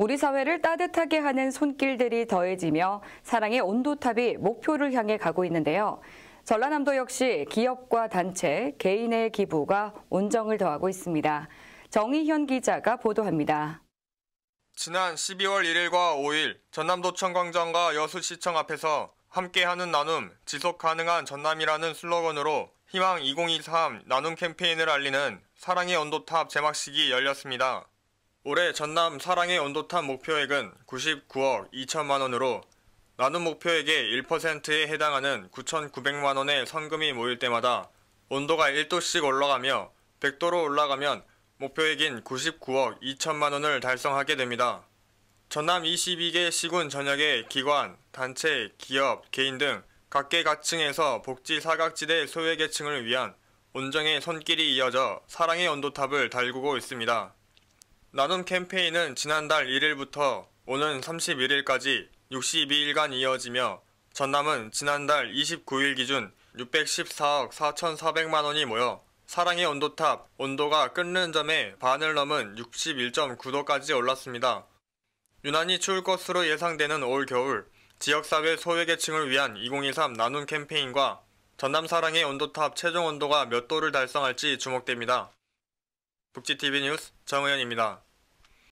우리 사회를 따뜻하게 하는 손길들이 더해지며 사랑의 온도탑이 목표를 향해 가고 있는데요. 전라남도 역시 기업과 단체, 개인의 기부가 온정을 더하고 있습니다. 정희현 기자가 보도합니다. 지난 12월 1일과 5일 전남도청 광장과 여수시청 앞에서 함께하는 나눔, 지속 가능한 전남이라는 슬로건으로 희망 2023 나눔 캠페인을 알리는 사랑의 온도탑 제막식이 열렸습니다. 올해 전남 사랑의 온도탑 목표액은 99억 2천만 원으로 나눔 목표액의 1%에 해당하는 9,900만 원의 성금이 모일 때마다 온도가 1도씩 올라가며 100도로 올라가면 목표액인 99억 2천만 원을 달성하게 됩니다. 전남 22개 시군 전역의 기관, 단체, 기업, 개인 등 각계각층에서 복지 사각지대 소외계층을 위한 온정의 손길이 이어져 사랑의 온도탑을 달구고 있습니다. 나눔 캠페인은 지난달 1일부터 오는 31일까지 62일간 이어지며 전남은 지난달 29일 기준 614억 4,400만 원이 모여 사랑의 온도탑 온도가 끓는 점에 반을 넘은 61.9도까지 올랐습니다. 유난히 추울 것으로 예상되는 올 겨울 지역사회 소외계층을 위한 2023 나눔 캠페인과 전남 사랑의 온도탑 최종 온도가 몇 도를 달성할지 주목됩니다. 북지TV 뉴스 정우현입니다.